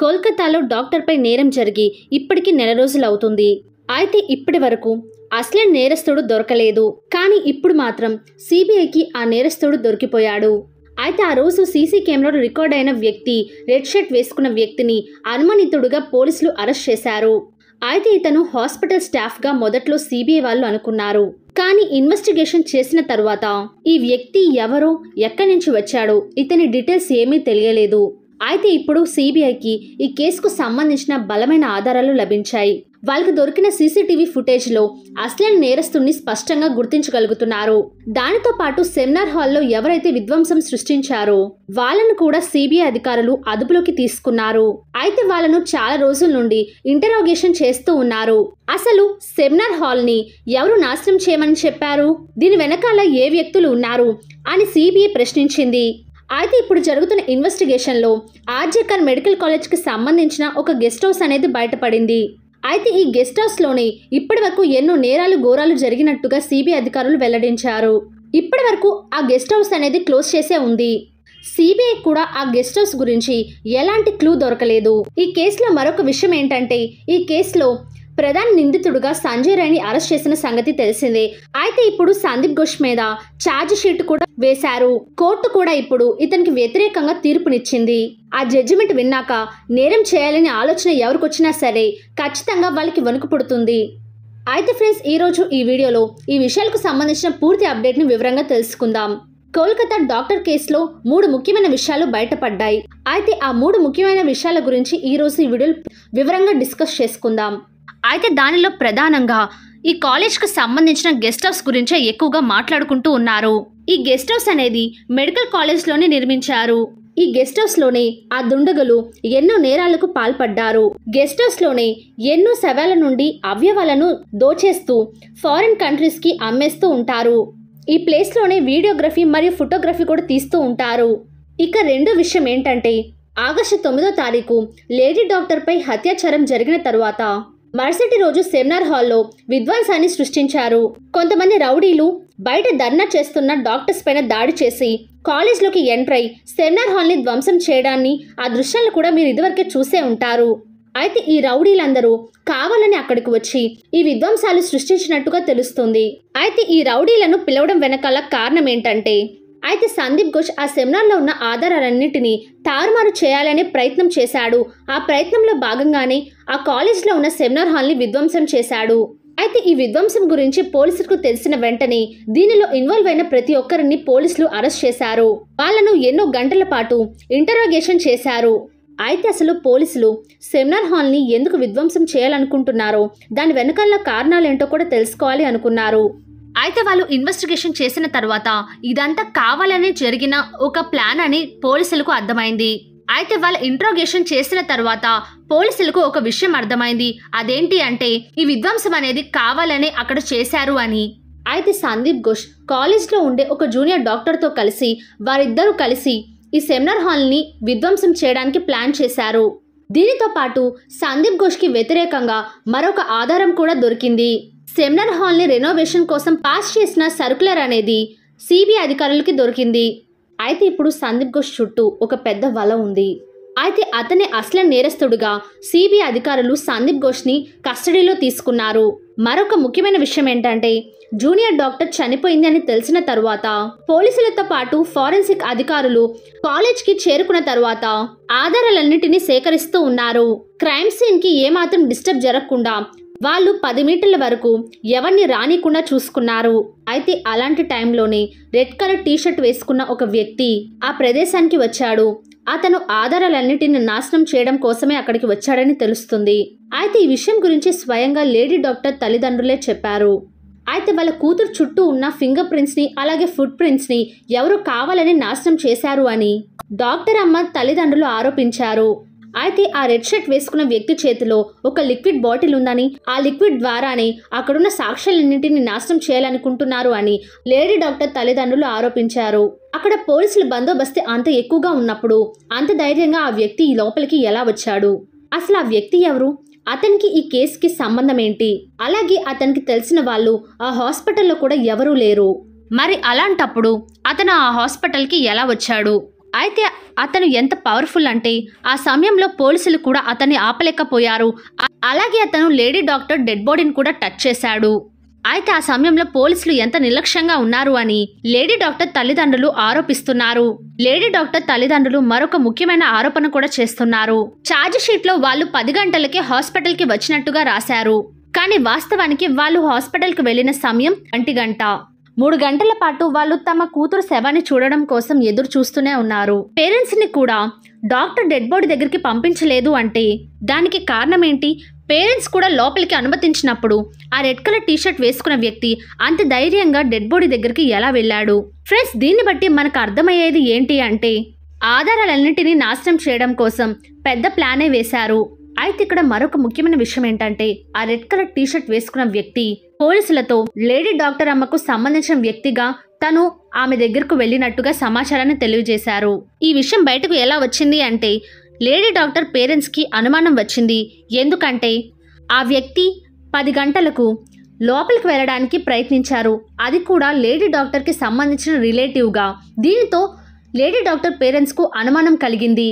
కోల్కతాలో డాక్టర్పై నేరం జరిగి ఇప్పటికి నెల రోజులు అవుతుంది అయితే ఇప్పటి వరకు అసలే నేరస్తుడు దొరకలేదు కానీ ఇప్పుడు మాత్రం సిబిఐకి ఆ నేరస్తుడు దొరికిపోయాడు అయితే ఆ రోజు సీసీ కెమెరాలో రికార్డ్ అయిన వ్యక్తి రెడ్ షర్ట్ వేసుకున్న వ్యక్తిని అనుమానితుడుగా పోలీసులు అరెస్ట్ చేశారు అయితే ఇతను హాస్పిటల్ స్టాఫ్గా మొదట్లో సిబిఐ వాళ్ళు అనుకున్నారు కానీ ఇన్వెస్టిగేషన్ చేసిన తర్వాత ఈ వ్యక్తి ఎవరు ఎక్కడి నుంచి వచ్చాడు ఇతని డీటెయిల్స్ ఏమీ తెలియలేదు అయితే ఇప్పుడు సిబిఐకి ఈ కేసుకు సంబంధించిన బలమైన ఆధారాలు లభించాయి వాళ్ళకి దొరికిన సీసీటీవీ ఫుటేజ్లో అసలైన నేరస్తుని స్పష్టంగా గుర్తించగలుగుతున్నారు దానితో పాటు సెమినార్ హాల్లో ఎవరైతే విధ్వంసం సృష్టించారో వాళ్ళను కూడా సిబిఐ అధికారులు అదుపులోకి తీసుకున్నారు అయితే వాళ్ళను చాలా రోజుల నుండి ఇంటరోగేషన్ చేస్తూ ఉన్నారు అసలు సెమినార్ హాల్ని ఎవరు నాశనం చేయమని చెప్పారు దీని వెనకాల ఏ వ్యక్తులు ఉన్నారు అని సిబిఐ ప్రశ్నించింది అయితే ఇప్పుడు జరుగుతున్న ఇన్వెస్టిగేషన్లో ఆర్జేకర్ మెడికల్ కాలేజ్కి సంబంధించిన ఒక గెస్ట్ హౌస్ అనేది బయటపడింది అయితే ఈ గెస్ట్ హౌస్లోనే ఇప్పటి వరకు ఎన్నో నేరాలు ఘోరాలు జరిగినట్టుగా సిబిఐ అధికారులు వెల్లడించారు ఇప్పటి వరకు ఆ గెస్ట్ హౌస్ అనేది క్లోజ్ చేసే ఉంది సిబిఐ కూడా ఆ గెస్ట్ హౌస్ గురించి ఎలాంటి క్లూ దొరకలేదు ఈ కేసులో మరొక విషయం ఏంటంటే ఈ కేసులో ప్రధాన నిందితుడుగా సంజయ్ రాయ్ని అరెస్ట్ చేసిన సంగతి తెలిసిందే అయితే ఇప్పుడు సందీప్ ఘోష్ మీద ఛార్జ్ షీట్ కూడా వేశారు కోర్టు కూడా ఇప్పుడు ఇతనికి వ్యతిరేకంగా తీర్పునిచ్చింది ఆ జడ్జిమెంట్ విన్నాక నేరం చేయాలనే ఆలోచన ఎవరికొచ్చినా సరే ఖచ్చితంగా వాళ్ళకి వణుకు పుడుతుంది అయితే ఫ్రెండ్స్ ఈరోజు ఈ వీడియోలో ఈ విషయాలకు సంబంధించిన పూర్తి అప్డేట్ని వివరంగా తెలుసుకుందాం కోల్కతా డాక్టర్ కేసులో మూడు ముఖ్యమైన విషయాలు బయటపడ్డాయి అయితే ఆ మూడు ముఖ్యమైన విషయాల గురించి ఈ రోజు ఈ వీడియో వివరంగా డిస్కస్ చేసుకుందాం అయితే దానిలో ప్రధానంగా ఈ కాలేజ్కి సంబంధించిన గెస్ట్ హౌస్ గురించే ఎక్కువగా మాట్లాడుకుంటూ ఉన్నారు ఈ గెస్ట్ హౌస్ అనేది మెడికల్ కాలేజ్లోనే నిర్మించారు ఈ గెస్ట్ హౌస్లోనే ఆ దుండగులు ఎన్నో నేరాలకు పాల్పడ్డారు గెస్ట్ హౌస్లోనే ఎన్నో శవాల నుండి అవయవాలను దోచేస్తూ ఫారిన్ కంట్రీస్కి అమ్మేస్తూ ఉంటారు ఈ ప్లేస్లోనే వీడియోగ్రఫీ మరియు ఫోటోగ్రఫీ కూడా తీస్తూ ఉంటారు ఇక రెండో విషయం ఏంటంటే ఆగస్టు తొమ్మిదో తారీఖు లేడీ డాక్టర్పై అత్యాచారం జరిగిన తరువాత మరుసటి రోజు సెమినార్ హాల్లో విధ్వంసాన్ని సృష్టించారు కొంతమంది రౌడీలు బయట ధర్నా చేస్తున్న డాక్టర్స్ పైన దాడి చేసి కాలేజ్లోకి ఎంటర్ అయి సెమినార్ హాల్ని ధ్వంసం చేయడాన్ని ఆ దృశ్యాలు కూడా మీరు ఇదివరకే చూసే ఉంటారు అయితే ఈ రౌడీలందరూ కావాలని అక్కడికి వచ్చి ఈ విధ్వంసాలు సృష్టించినట్టుగా తెలుస్తుంది అయితే ఈ రౌడీలను పిలవడం వెనకాల కారణం ఏంటంటే అయితే సందీప్ ఘోష్ ఆ సెమినార్లో ఉన్న ఆధారాలన్నింటినీ తారుమారు చేయాలనే ప్రయత్నం చేశాడు ఆ ప్రయత్నంలో భాగంగానే ఆ కాలేజ్లో ఉన్న సెమినార్ హాల్ని విధ్వంసం చేశాడు అయితే ఈ విధ్వంసం గురించి పోలీసులకు తెలిసిన వెంటనే దీనిలో ఇన్వాల్వ్ అయిన ప్రతి ఒక్కరిని పోలీసులు అరెస్ట్ చేశారు వాళ్ళను ఎన్నో గంటల పాటు ఇంటరాగేషన్ చేశారు అయితే అసలు పోలీసులు సెమినార్ హాల్ని ఎందుకు విధ్వంసం చేయాలనుకుంటున్నారో దాని వెనకాల కారణాలేంటో కూడా తెలుసుకోవాలి అనుకున్నారు అయితే వాళ్ళు ఇన్వెస్టిగేషన్ చేసిన తర్వాత ఇదంతా కావాలనే జరిగిన ఒక ప్లాన్ అని పోలీసులకు అర్థమైంది అయితే వాళ్ళ ఇంట్రోగేషన్ చేసిన తర్వాత పోలీసులకు ఒక విషయం అర్థమైంది అదేంటి అంటే ఈ విధ్వంసం అనేది కావాలని అక్కడ చేశారు అని అయితే సందీప్ ఘోష్ కాలేజ్లో ఉండే ఒక జూనియర్ డాక్టర్తో కలిసి వారిద్దరూ కలిసి ఈ సెమినార్ హాల్ని విధ్వంసం చేయడానికి ప్లాన్ చేశారు దీనితో పాటు సందీప్ ఘోష్కి వ్యతిరేకంగా మరొక ఆధారం కూడా దొరికింది సెమినార్ హాల్ని రెనోవేషన్ కోసం పాస్ చేసిన సర్కులర్ అనేది సిబిఐ అధికారులకి దొరికింది అయితే ఇప్పుడు సందీప్ ఘోష్ చుట్టూ ఒక పెద్ద వల ఉంది అయితే అతని అసలు నేరస్తుడుగా సిబిఐ అధికారులు సందీప్ ఘోష్ని కస్టడీలో తీసుకున్నారు మరొక ముఖ్యమైన విషయం ఏంటంటే జూనియర్ డాక్టర్ చనిపోయింది అని తెలిసిన తరువాత పోలీసులతో పాటు ఫారెన్సిక్ అధికారులు కాలేజ్కి చేరుకున్న తరువాత ఆధారాలన్నింటినీ సేకరిస్తూ ఉన్నారు క్రైమ్ సీన్కి ఏమాత్రం డిస్టర్బ్ జరగకుండా వాళ్ళు పది మీటర్ల వరకు ఎవరిని రానికుండా చూసుకున్నారు అయితే అలాంటి టైంలోనే రెడ్ కలర్ టీషర్ట్ వేసుకున్న ఒక వ్యక్తి ఆ ప్రదేశానికి వచ్చాడు అతను ఆధారాలన్నిటిని నాశనం చేయడం కోసమే అక్కడికి వచ్చాడని తెలుస్తుంది అయితే ఈ విషయం గురించి స్వయంగా లేడీ డాక్టర్ తల్లిదండ్రులే చెప్పారు అయితే వాళ్ళ కూతురు చుట్టూ ఉన్న ఫింగర్ ప్రింట్స్ని అలాగే ఫుట్ ప్రింట్స్ని ఎవరు కావాలని నాశనం చేశారు అని డాక్టర్ అమ్మ తల్లిదండ్రులు ఆరోపించారు అయితే ఆ రెడ్ షర్ట్ వేసుకున్న వ్యక్తి చేతిలో ఒక లిక్విడ్ బాటిల్ ఉందని ఆ లిక్విడ్ ద్వారానే అక్కడున్న సాక్ష్యాలన్నింటినీ నాశనం చేయాలనుకుంటున్నారు అని లేడీ డాక్టర్ తల్లిదండ్రులు ఆరోపించారు అక్కడ పోలీసుల బందోబస్తు అంత ఎక్కువగా ఉన్నప్పుడు అంత ధైర్యంగా ఆ వ్యక్తి ఈ లోపలికి ఎలా వచ్చాడు అసలు ఆ వ్యక్తి ఎవరు అతనికి ఈ కేసుకి సంబంధం ఏంటి అలాగే అతనికి తెలిసిన వాళ్ళు ఆ హాస్పిటల్లో కూడా ఎవరూ లేరు మరి అలాంటప్పుడు అతను ఆ హాస్పిటల్కి ఎలా వచ్చాడు అయితే అతను ఎంత పవర్ఫుల్ అంటే ఆ సమయంలో పోలీసులు కూడా అతన్ని ఆపలేకపోయారు అలాగే అతను లేడీ డాక్టర్ డెడ్ బాడీని కూడా టచ్ చేశాడు అయితే ఆ సమయంలో పోలీసులు ఎంత నిర్లక్ష్యంగా ఉన్నారు అని లేడీ డాక్టర్ తల్లిదండ్రులు ఆరోపిస్తున్నారు లేడీ డాక్టర్ తల్లిదండ్రులు మరొక ముఖ్యమైన ఆరోపణ కూడా చేస్తున్నారు లో వాళ్ళు పది గంటలకే హాస్పిటల్కి వచ్చినట్టుగా రాశారు కానీ వాస్తవానికి వాళ్ళు హాస్పిటల్కి వెళ్ళిన సమయం ఒంటి గంట మూడు గంటల పాటు వాళ్ళు తమ కూతురు శవాన్ని చూడడం కోసం ఎదురు చూస్తూనే ఉన్నారు పేరెంట్స్ని కూడా డాక్టర్ డెడ్ బాడీ దగ్గరికి పంపించలేదు అంటే దానికి కారణం ఏంటి పేరెంట్స్ కూడా లోపలికి అనుమతించినప్పుడు ఆ రెడ్ కలర్ టీషర్ట్ వేసుకున్న వ్యక్తి అంత ధైర్యంగా డెడ్ బాడీ దగ్గరికి ఎలా వెళ్ళాడు ఫ్రెండ్స్ దీన్ని బట్టి మనకు అర్థమయ్యేది ఏంటి అంటే ఆధారాలన్నింటినీ నాశనం చేయడం కోసం పెద్ద ప్లానే వేశారు అయితే ఇక్కడ మరొక ముఖ్యమైన విషయం ఏంటంటే ఆ రెడ్ కలర్ టీషర్ట్ వేసుకున్న వ్యక్తి పోలీసులతో లేడీ డాక్టర్ అమ్మకు సంబంధించిన వ్యక్తిగా తను ఆమె దగ్గరకు వెళ్ళినట్టుగా సమాచారాన్ని తెలియజేశారు ఈ విషయం బయటకు ఎలా వచ్చింది అంటే లేడీ డాక్టర్ పేరెంట్స్కి అనుమానం వచ్చింది ఎందుకంటే ఆ వ్యక్తి పది గంటలకు లోపలికి వెళ్ళడానికి ప్రయత్నించారు అది కూడా లేడీ డాక్టర్కి సంబంధించిన రిలేటివ్గా దీనితో లేడీ డాక్టర్ పేరెంట్స్కు అనుమానం కలిగింది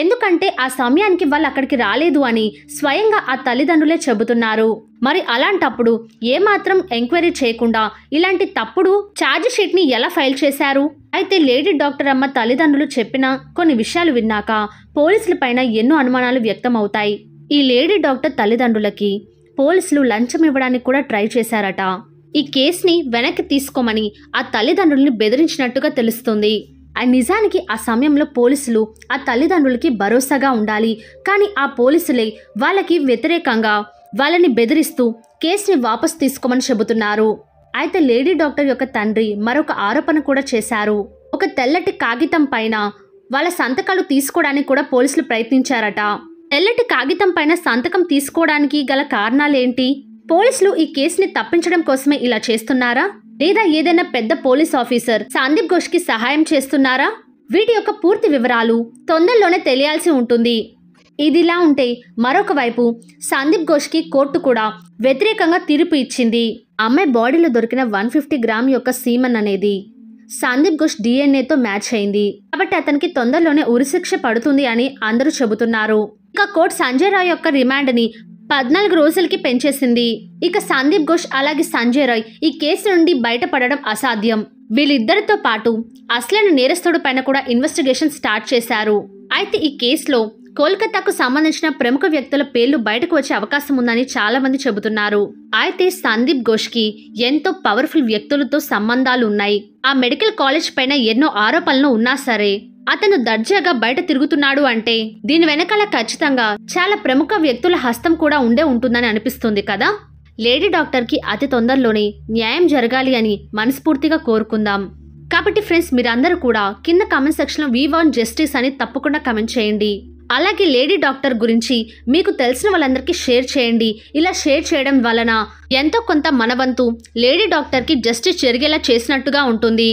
ఎందుకంటే ఆ సమయానికి వాళ్ళు అక్కడికి రాలేదు అని స్వయంగా ఆ తల్లిదండ్రులే చెబుతున్నారు మరి అలాంటప్పుడు ఏమాత్రం ఎంక్వైరీ చేయకుండా ఇలాంటి తప్పుడు ఛార్జ్ ని ఎలా ఫైల్ చేశారు అయితే లేడీ డాక్టర్ అమ్మ తల్లిదండ్రులు చెప్పిన కొన్ని విషయాలు విన్నాక పోలీసులపైన ఎన్నో అనుమానాలు వ్యక్తమవుతాయి ఈ లేడీ డాక్టర్ తల్లిదండ్రులకి పోలీసులు లంచం ఇవ్వడానికి కూడా ట్రై చేశారట ఈ కేసుని వెనక్కి తీసుకోమని ఆ తల్లిదండ్రుల్ని బెదిరించినట్టుగా తెలుస్తుంది ఆ నిజానికి ఆ సమయంలో పోలీసులు ఆ తల్లిదండ్రులకి భరోసాగా ఉండాలి కానీ ఆ పోలీసులే వాళ్ళకి వ్యతిరేకంగా వాళ్ళని బెదిరిస్తూ కేసుని వాపసు తీసుకోమని చెబుతున్నారు అయితే లేడీ డాక్టర్ యొక్క తండ్రి మరొక ఆరోపణ కూడా చేశారు ఒక తెల్లటి కాగితం పైన వాళ్ళ సంతకాలు తీసుకోవడానికి కూడా పోలీసులు ప్రయత్నించారట తెల్లటి కాగితం పైన సంతకం తీసుకోవడానికి గల కారణాలేంటి పోలీసులు ఈ కేసుని తప్పించడం కోసమే ఇలా చేస్తున్నారా లేదా ఏదైనా పెద్ద పోలీస్ ఆఫీసర్ సందీప్ ఘోష్కి సహాయం చేస్తున్నారా వీటి యొక్క పూర్తి వివరాలు తొందరలోనే తెలియాల్సి ఉంటుంది ఇదిలా ఉంటే మరొక వైపు సందీప్ ఘోష్కి కోర్టు కూడా వ్యతిరేకంగా తీర్పు ఇచ్చింది అమ్మాయి బాడీలో దొరికిన వన్ ఫిఫ్టీ గ్రామ్ యొక్క సీమన్ అనేది సందీప్ ఘోష్ డిఎన్ఏతో మ్యాచ్ అయింది కాబట్టి అతనికి తొందరలోనే ఉరిశిక్ష పడుతుంది అని అందరూ చెబుతున్నారు ఇక కోర్టు సంజయ్ రాయ్ యొక్క రిమాండ్ని పద్నాలుగు రోజులకి పెంచేసింది ఇక సందీప్ ఘోష్ అలాగే సంజయ్ రాయ్ ఈ కేసు నుండి బయటపడడం అసాధ్యం వీళ్ళిద్దరితో పాటు అసలైన నేరస్తుడు పైన కూడా ఇన్వెస్టిగేషన్ స్టార్ట్ చేశారు అయితే ఈ కేసులో కోల్కతాకు సంబంధించిన ప్రముఖ వ్యక్తుల పేర్లు బయటకు వచ్చే అవకాశం ఉందని చాలా మంది చెబుతున్నారు అయితే సందీప్ ఘోష్కి ఎంతో పవర్ఫుల్ వ్యక్తులతో సంబంధాలు ఉన్నాయి ఆ మెడికల్ కాలేజ్ పైన ఎన్నో ఆరోపణలు ఉన్నా సరే అతను దర్జాగా బయట తిరుగుతున్నాడు అంటే దీని వెనకాల ఖచ్చితంగా చాలా ప్రముఖ వ్యక్తుల హస్తం కూడా ఉండే ఉంటుందని అనిపిస్తుంది కదా లేడీ డాక్టర్కి అతి తొందరలోనే న్యాయం జరగాలి అని మనస్ఫూర్తిగా కోరుకుందాం కాబట్టి ఫ్రెండ్స్ మీరందరూ కూడా కింద comment section we want justice అని తప్పకుండా కమెంట్ చేయండి అలాగే లేడీ డాక్టర్ గురించి మీకు తెలిసిన వాళ్ళందరికీ షేర్ చేయండి ఇలా షేర్ చేయడం వలన ఎంతో కొంత మనవంతు లేడీ డాక్టర్కి జస్టిస్ జరిగేలా చేసినట్టుగా ఉంటుంది